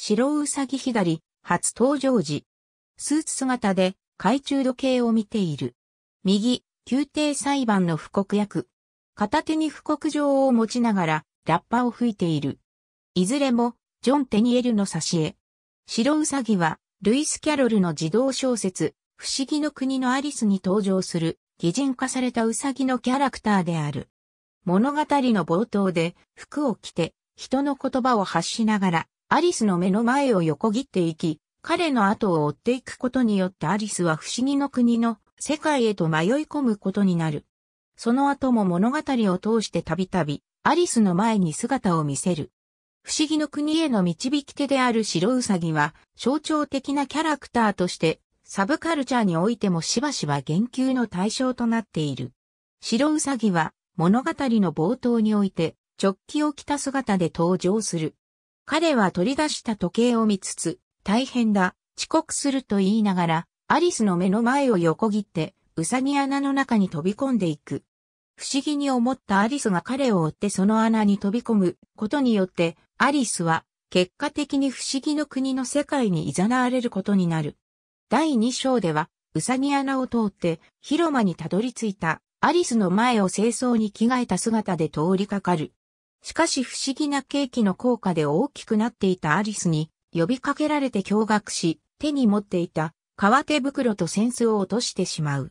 白うさぎ左、初登場時。スーツ姿で、懐中時計を見ている。右、宮廷裁判の布告役。片手に布告状を持ちながら、ラッパを吹いている。いずれも、ジョン・テニエルの挿絵。白うさぎは、ルイス・キャロルの児童小説、不思議の国のアリスに登場する、擬人化されたうさぎのキャラクターである。物語の冒頭で、服を着て、人の言葉を発しながら、アリスの目の前を横切っていき、彼の後を追っていくことによってアリスは不思議の国の世界へと迷い込むことになる。その後も物語を通してたびたび、アリスの前に姿を見せる。不思議の国への導き手である白ウサギは、象徴的なキャラクターとして、サブカルチャーにおいてもしばしば言及の対象となっている。白ウサギは、物語の冒頭において、直気を着た姿で登場する。彼は取り出した時計を見つつ、大変だ、遅刻すると言いながら、アリスの目の前を横切って、うさぎ穴の中に飛び込んでいく。不思議に思ったアリスが彼を追ってその穴に飛び込むことによって、アリスは結果的に不思議の国の世界に誘われることになる。第2章では、うさぎ穴を通って広間にたどり着いたアリスの前を清掃に着替えた姿で通りかかる。しかし不思議なケーキの効果で大きくなっていたアリスに呼びかけられて驚愕し、手に持っていた革手袋と扇子を落としてしまう。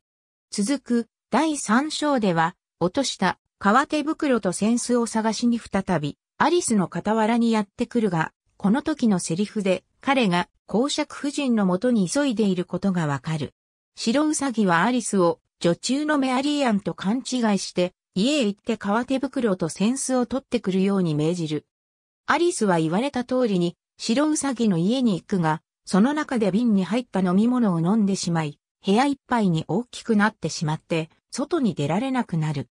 続く第3章では、落とした革手袋と扇子を探しに再び、アリスの傍らにやってくるが、この時のセリフで彼が公爵夫人のもとに急いでいることがわかる。白ウサギはアリスを女中のメアリーアンと勘違いして家へ行って革手袋と扇子を取ってくるように命じる。アリスは言われた通りに、白ウサギの家に行くが、その中で瓶に入った飲み物を飲んでしまい、部屋いっぱいに大きくなってしまって、外に出られなくなる。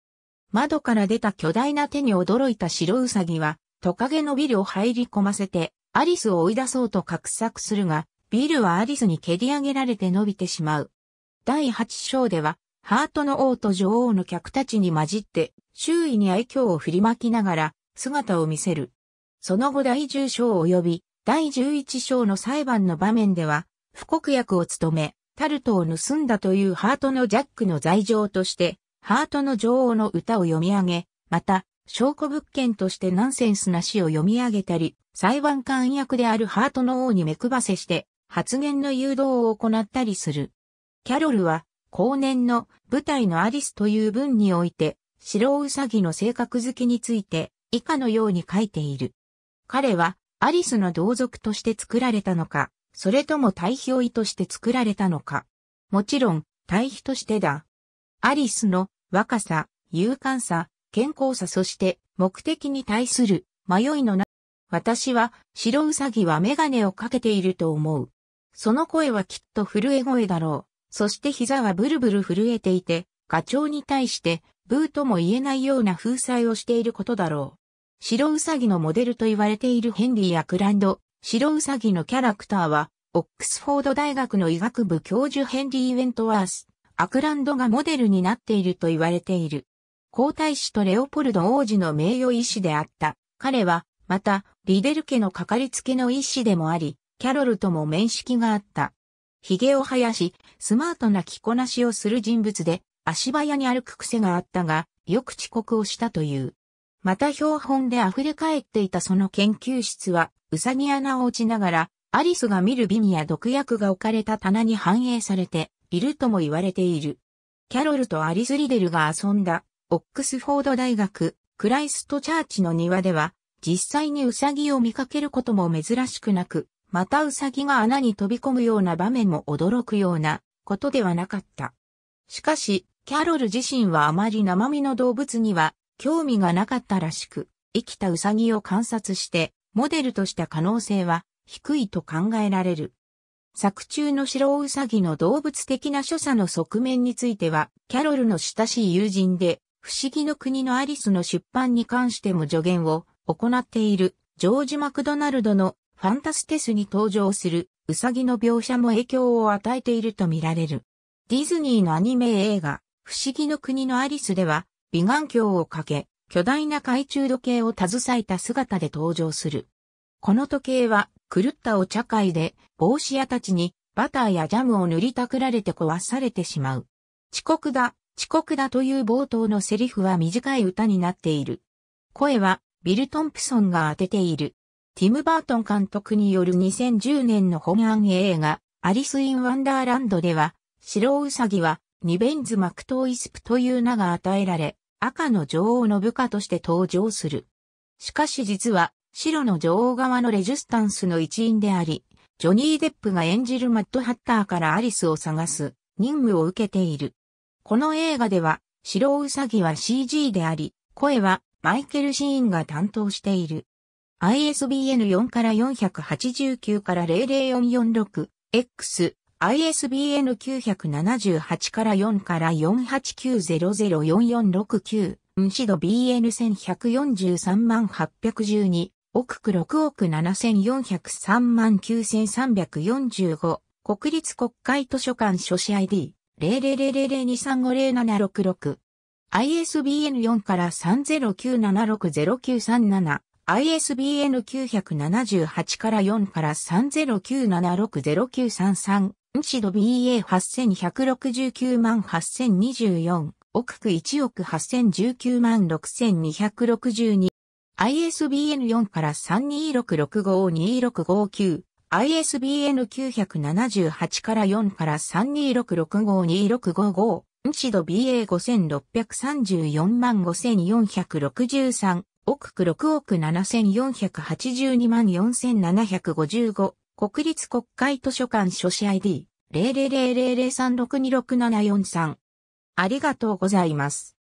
窓から出た巨大な手に驚いた白ウサギは、トカゲのビルを入り込ませて、アリスを追い出そうと画策するが、ビルはアリスに蹴り上げられて伸びてしまう。第8章では、ハートの王と女王の客たちに混じって、周囲に愛嬌を振りまきながら、姿を見せる。その後第10章及び、第11章の裁判の場面では、不国役を務め、タルトを盗んだというハートのジャックの罪状として、ハートの女王の歌を読み上げ、また、証拠物件としてナンセンスな詩を読み上げたり、裁判官役であるハートの王に目配せして、発言の誘導を行ったりする。キャロルは、後年の舞台のアリスという文において、白ウサギの性格づきについて以下のように書いている。彼はアリスの同族として作られたのか、それとも対比を意として作られたのか。もちろん、対比としてだ。アリスの若さ、勇敢さ、健康さそして目的に対する迷いのな、私は白ウサギはメガネをかけていると思う。その声はきっと震え声だろう。そして膝はブルブル震えていて、課長に対してブーとも言えないような風采をしていることだろう。白ウサギのモデルと言われているヘンリー・アクランド、白ウサギのキャラクターは、オックスフォード大学の医学部教授ヘンリー・ウェントワース、アクランドがモデルになっていると言われている。皇太子とレオポルド王子の名誉医師であった。彼は、また、リデル家のかかりつけの医師でもあり、キャロルとも面識があった。髭を生やし、スマートな着こなしをする人物で、足早に歩く癖があったが、よく遅刻をしたという。また標本で溢れ返っていたその研究室は、うさぎ穴を落ちながら、アリスが見る瓶や毒薬が置かれた棚に反映されているとも言われている。キャロルとアリス・リデルが遊んだ、オックスフォード大学、クライストチャーチの庭では、実際にウサギを見かけることも珍しくなく、またウサギが穴に飛び込むような場面も驚くようなことではなかった。しかし、キャロル自身はあまり生身の動物には興味がなかったらしく、生きたウサギを観察して、モデルとした可能性は低いと考えられる。作中の白ウサギの動物的な所作の側面については、キャロルの親しい友人で、不思議の国のアリスの出版に関しても助言を行っている、ジョージ・マクドナルドのファンタステスに登場するウサギの描写も影響を与えているとみられる。ディズニーのアニメ映画、不思議の国のアリスでは、美顔鏡をかけ、巨大な懐中時計を携えた姿で登場する。この時計は、狂ったお茶会で、帽子屋たちに、バターやジャムを塗りたくられて壊されてしまう。遅刻だ、遅刻だという冒頭のセリフは短い歌になっている。声は、ビル・トンプソンが当てている。ティム・バートン監督による2010年の本案映画、アリス・イン・ワンダーランドでは、白ウサギは、ニベンズ・マクトーイスプという名が与えられ、赤の女王の部下として登場する。しかし実は、白の女王側のレジスタンスの一員であり、ジョニー・デップが演じるマッドハッターからアリスを探す任務を受けている。この映画では、白ウサギは CG であり、声はマイケル・シーンが担当している。ISBN4 から489から 00446X、ISBN978 から4から4 8 9 0 0 4 4 6 9ムシド BN1143 812、億区6億7403万9345、国立国会図書館書士 ID、0 0 0 0 2 3 5 0 7 6 6 ISBN4 から3 0 9 7 6 0 9 3 7 ISBN 978から4から3097609333、シド BA8169 万8024、億区1億8019万6262。ISBN4 から3 2 6 6 5 2 6 5 9 ISBN 978から4から3266552555。シド BA5634 万5463。億区6億7482万4755、国立国会図書館書誌 ID、000003626743。ありがとうございます。